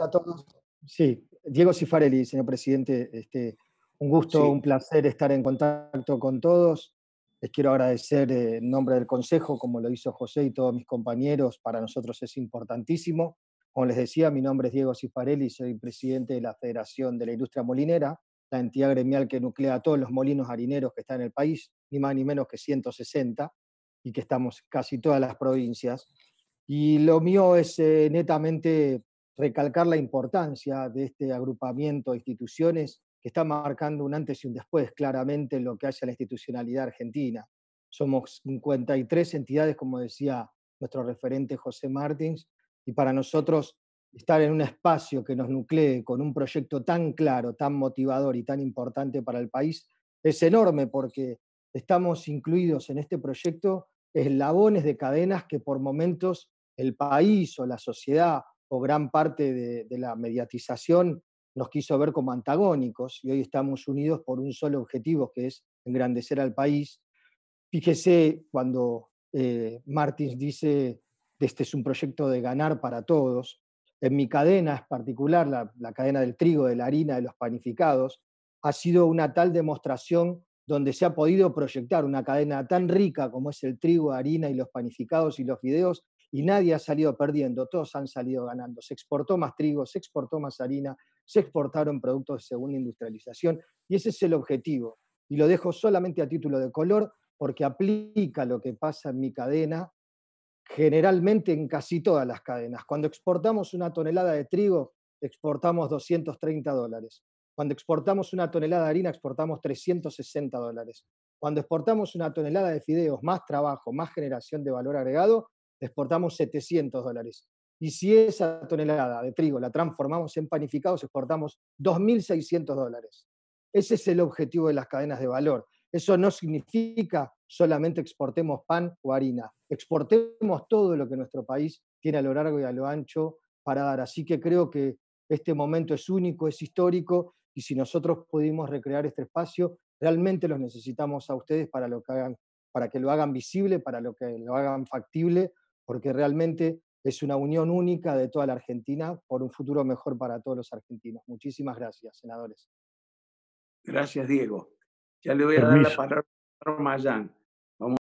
a todos. Sí, Diego Cifarelli, señor presidente, este, un gusto, un placer estar en contacto con todos. Les quiero agradecer eh, en nombre del Consejo, como lo hizo José y todos mis compañeros, para nosotros es importantísimo. Como les decía, mi nombre es Diego Cifarelli, soy presidente de la Federación de la Industria Molinera, la entidad gremial que nuclea a todos los molinos harineros que están en el país, ni más ni menos que 160, y que estamos casi todas las provincias. Y lo mío es eh, netamente recalcar la importancia de este agrupamiento de instituciones que está marcando un antes y un después claramente en lo que hace a la institucionalidad argentina. Somos 53 entidades, como decía nuestro referente José Martins, y para nosotros estar en un espacio que nos nuclee con un proyecto tan claro, tan motivador y tan importante para el país es enorme porque estamos incluidos en este proyecto eslabones de cadenas que por momentos el país o la sociedad o gran parte de, la mediatización nos quiso ver como antagónicos y hoy estamos unidos por un solo objetivo, que es engrandecer al país. Fíjese cuando eh, Martins dice, este es un proyecto de ganar para todos. En mi cadena es particular, la, cadena del trigo, de la harina, de los panificados, ha sido una tal demostración donde se ha podido proyectar una cadena tan rica como es el trigo, harina y los panificados y los videos, y nadie ha salido perdiendo, todos han salido ganando. Se exportó más trigo, se exportó más harina, se exportaron productos de segunda industrialización y ese es el objetivo. Y lo dejo solamente a título de color porque aplica lo que pasa en mi cadena generalmente en casi todas las cadenas. Cuando exportamos una tonelada de trigo, exportamos 230 dólares. Cuando exportamos una tonelada de harina, exportamos 360 dólares. Cuando exportamos una tonelada de fideos, más trabajo, más generación de valor agregado, exportamos 700 dólares. Y si esa tonelada de trigo la transformamos en panificados, exportamos 2.600 dólares. Ese es el objetivo de las cadenas de valor. Eso no significa solamente exportemos pan o harina, exportemos todo lo que nuestro país tiene a lo largo y a lo ancho para dar. Así que creo que este momento es único, es histórico, y si nosotros pudimos recrear este espacio, realmente los necesitamos a ustedes para, lo que, hagan, para que lo hagan visible, para lo que lo hagan factible, porque realmente es una unión única de toda la Argentina por un futuro mejor para todos los argentinos. Muchísimas gracias, senadores. Gracias, Diego. Ya le voy a dar la palabra a Mayán.